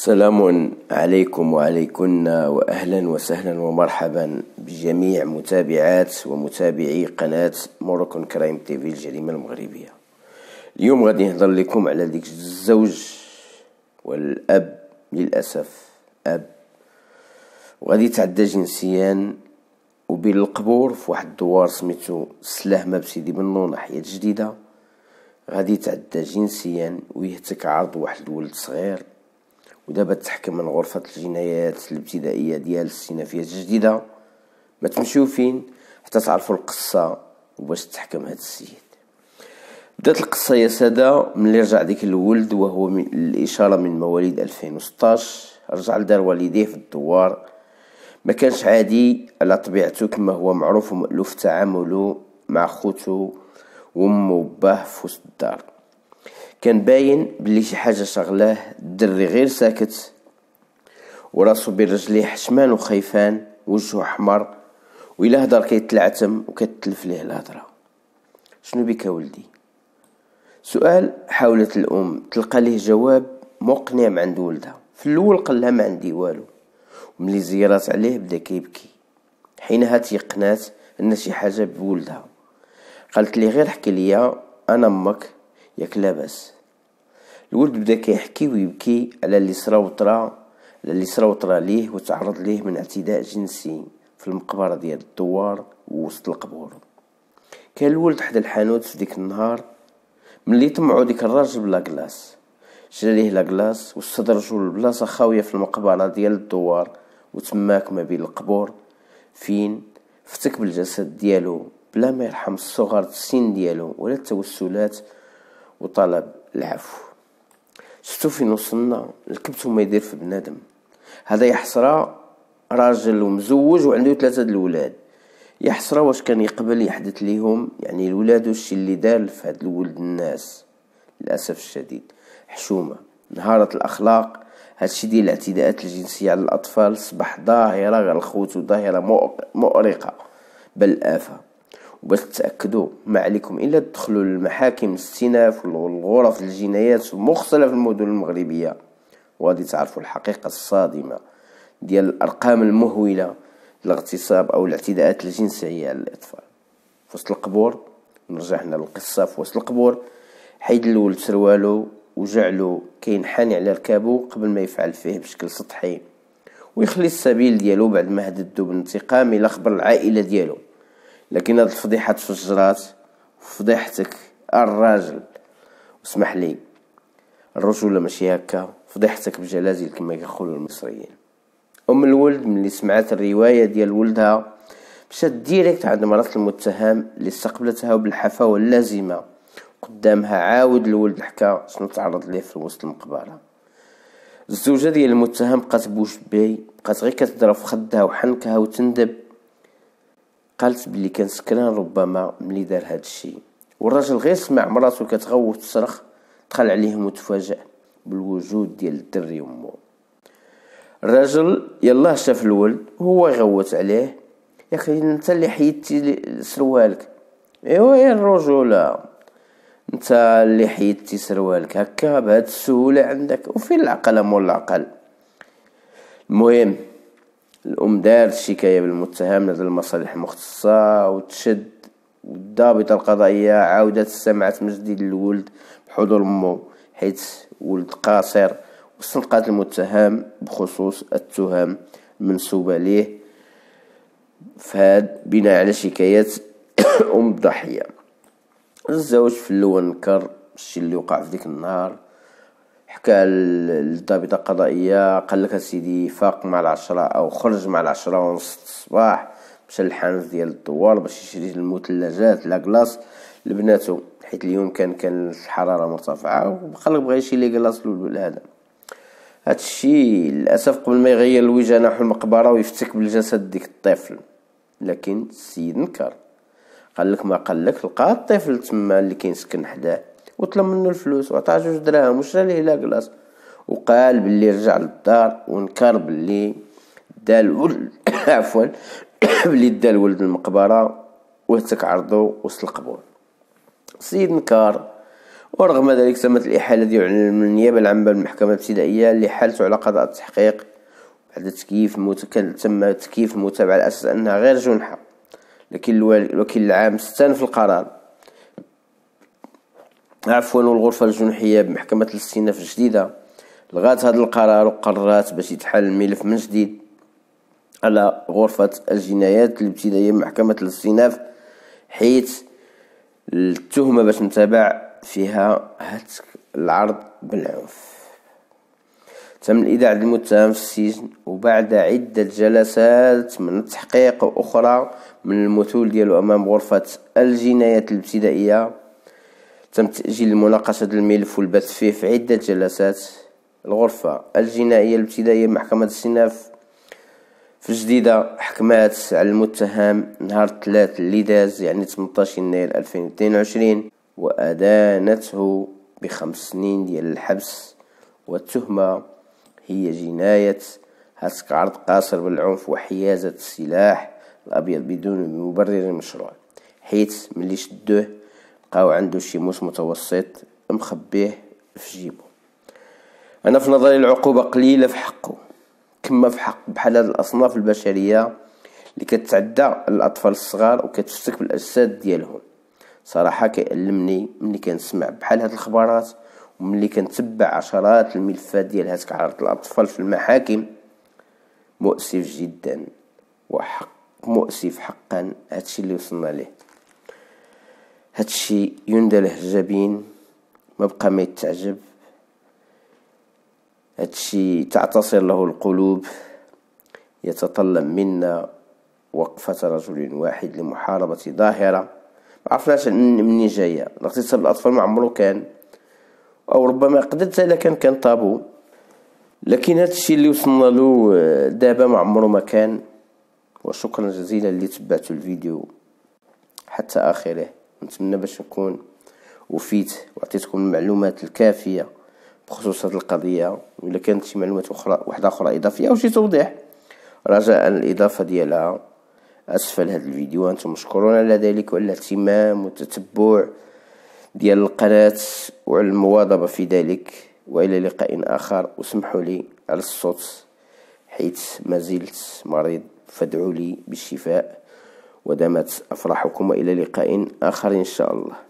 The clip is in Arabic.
سلام عليكم وعليكن وأهلا وسهلا ومرحبا بجميع متابعات ومتابعي قناة موروكون كرايم تيفي الجريمة المغربية اليوم غادي نهضر لكم على ديك الزوج والأب للأسف أب وغادي يتعدى جنسيا وبين القبور في واحد الدوار سميتو سلاهمة بسيدي بنون حياة جديدة غادي يتعدى جنسيا ويهتك عرض واحد الولد صغير ودابا تحكم من غرفة الجنايات الابتدائية ديال السينافية الجديدة ما تمشيو فين حتى تعرفوا القصة وباش تحكم هذا السيد بدات القصة يا سادة ملي رجع ديك الولد وهو من الإشارة من مواليد 2016 رجع لدار والديه في الدوار ما كانش عادي على طبيعته كما هو معروف ومألوف تعامله مع خوتو وامه وباه في وسط الدار كان باين بلي شي حاجة شغلاه الدري غير ساكت وراسو بين رجليه حشمان وخيفان وجهه احمر وإلا هدر كيتلعتم وكتلف ليه الهضرة شنو بك ولدي سؤال حاولت الأم تلقى ليه جواب مقنع من عند ولدها في الأول قالها ما عندي والو وملي زيرات عليه بدا كيبكي حينها تيقنات أن شي حاجة بولدها قالت لي غير حكي ليا أنا أمك ياك لاباس الولد بدا كيحكي ويبكي على اللي صرا وطرا على اللي صرا وطرا ليه وتعرض ليه من اعتداء جنسي في المقبره ديال الدوار وسط القبور كان الولد حدا الحانوت في ديك النهار ملي طمعو ديك الراجل بلا كلاص شرا ليه لا كلاس واستدرجو لبلاصه خاويه في المقبره ديال الدوار وتماك ما بين القبور فين فتك بالجسد ديالو بلا ما يرحم الصغر السن ديالو ولا التوسلات وطلب العفو شفتو فين وصلنا الكبت ما يدير في بنادم هذا يحسرى راجل ومزوج وعنده ثلاثة الولاد يحسرى واش كان يقبل يحدث ليهم يعني الولاد والشي اللي دار في هاد الولد الناس للأسف الشديد حشومة انهارت الأخلاق هادشي ديال الاعتداءات الجنسية على الأطفال صبح ظاهرة غير الخوت وظاهرة مؤرقة بل آفة وباش تتاكدوا ما عليكم الا تدخلوا للمحاكم الاستئناف والغرف الجنايات في مختلف المدن المغربيه وغادي تعرفوا الحقيقه الصادمه ديال الارقام المهوله للاغتصاب او الاعتداءات الجنسيه على الاطفال في وسط القبور نرجع هنا للقصه في وسط القبور حيد الولد سروالو وجعلو كينحني على ركابو قبل ما يفعل فيه بشكل سطحي ويخلي السبيل ديالو بعد ما هددو بالانتقام الى خبر العائله ديالو لكن هاد الفضيحة تفجرات فضيحتك الراجل اسمح لي الرجولة ماشي هكا فضيحتك بجلازل كما يقولوا المصريين ام الولد ملي سمعت الرواية ديال ولدها مشات ديريكت عند مرات المتهم اللي استقبلتها بالحفاوة اللازمة قدامها عاود الولد الحكا شنو تعرض ليه في وسط المقبرة الزوجة ديال المتهم بقات بوش بي بقات غير كتضرب في خدها وحنكها وتندب قالت بلي كان سكران ربما ملي دار هاد الشيء والراجل غير سمع مراتو كتغوت تصرخ دخل عليهم وتفاجأ بالوجود ديال الدري امو الراجل يلاه شاف الولد هو غوت عليه يا اخي انت اللي حيدتي سروالك ايوا يا الرجوله انت اللي حيدتي سروالك هكا بهاد السهوله عندك وفين العقل مول العقل المهم الأم دارت شكاية بالمتهم لدى المصالح المختصة وتشد والضابطة القضائية عاودت سمعت مجديد الولد بحضور أمه حيث ولد قاصر واستنقذت المتهم بخصوص التهم المنسوبة ليه فهاد بناء على شكاية أم الضحية الزوج في الأول نكر الشي اللي وقع في ديك النهار حكى للضابطة القضائية قال لك سيدي فاق مع العشرة أو خرج مع العشرة ونص الصباح مشى للحانوت ديال الدوار باش يشري المثلجات لا كلاص لبناتو حيت اليوم كان كان الحرارة مرتفعة وخلق بغا يشري لي كلاص هذا هادشي للأسف قبل ما يغير الوجه نحو المقبرة ويفتك بالجسد ديك الطفل لكن السيد نكر قال لك ما قال لك لقى الطفل تما اللي كيسكن حداه وطلب منه الفلوس وعطاه جوج دراهم وشرا ليه لا كلاص وقال باللي رجع للدار ونكر باللي دا الولد عفوا باللي دا الولد المقبره وهتك عرضو وسط القبور السيد نكار ورغم ذلك تمت الإحالة ديالو من النيابة العامة بالمحكمة الابتدائية اللي حالته على قضاء التحقيق بعد تكييف متكل تم تكييف المتابعة على أساس أنها غير جنحة لكن الوكيل العام استانف القرار عفوا الغرفة الجنحية بمحكمة الاستئناف الجديدة لغات هذا القرار وقررت باش يتحل الملف من جديد على غرفة الجنايات الابتدائية محكمة الاستئناف حيث التهمة باش نتابع فيها هتك العرض بالعنف تم الإيداع للمتهم في السجن وبعد عدة جلسات من التحقيق أخرى من المثول ديالو أمام غرفة الجنايات الابتدائية تم تأجيل مناقشة الملف والبث فيه في عدة جلسات الغرفة الجنائية الابتدائية محكمة السناف في جديدة حكمات على المتهم نهار الثلاث اللي داز يعني 18 يناير 2022 وأدانته بخمس سنين ديال الحبس والتهمة هي جناية هتك عرض قاصر بالعنف وحيازة السلاح الأبيض بدون مبرر مشروع حيث ملي شدوه أو عنده شي موت متوسط مخبيه في جيبه أنا في نظري العقوبة قليلة في حقه كما في حق بحال هاد الأصناف البشرية اللي كتعدى الأطفال الصغار وكتفتك بالأجساد ديالهم صراحة كيألمني ملي كنسمع بحال هاد الخبرات وملي كنتبع عشرات الملفات ديال هاتك عرض الأطفال في المحاكم مؤسف جدا وحق مؤسف حقا هادشي اللي وصلنا ليه هادشي يندى الجبين ما بقى ما يتعجب هادشي تعتصر له القلوب يتطلب منا وقفة رجل واحد لمحاربة ظاهرة ما عرفناش منين جاية الاغتصاب الأطفال ما عمرو كان أو ربما قدرت إلا كان كان طابو لكن هادشي اللي وصلنا له دابا ما عمرو ما كان وشكرا جزيلا اللي تبعتوا الفيديو حتى آخره نتمنى باش نكون وفيت وعطيتكم المعلومات الكافيه بخصوص هذه القضيه ولا كانت شي معلومات اخرى واحده اخرى اضافيه او شي توضيح رجاء الاضافه ديالها اسفل هذا الفيديو أنتم مشكورون على ذلك وعلى الاهتمام والتتبع ديال القناه وعلى المواظبه في ذلك والى لقاء اخر وسمحوا لي على الصوت حيث ما زلت مريض فادعوا لي بالشفاء ودامت أفراحكم وإلى لقاء آخر إن شاء الله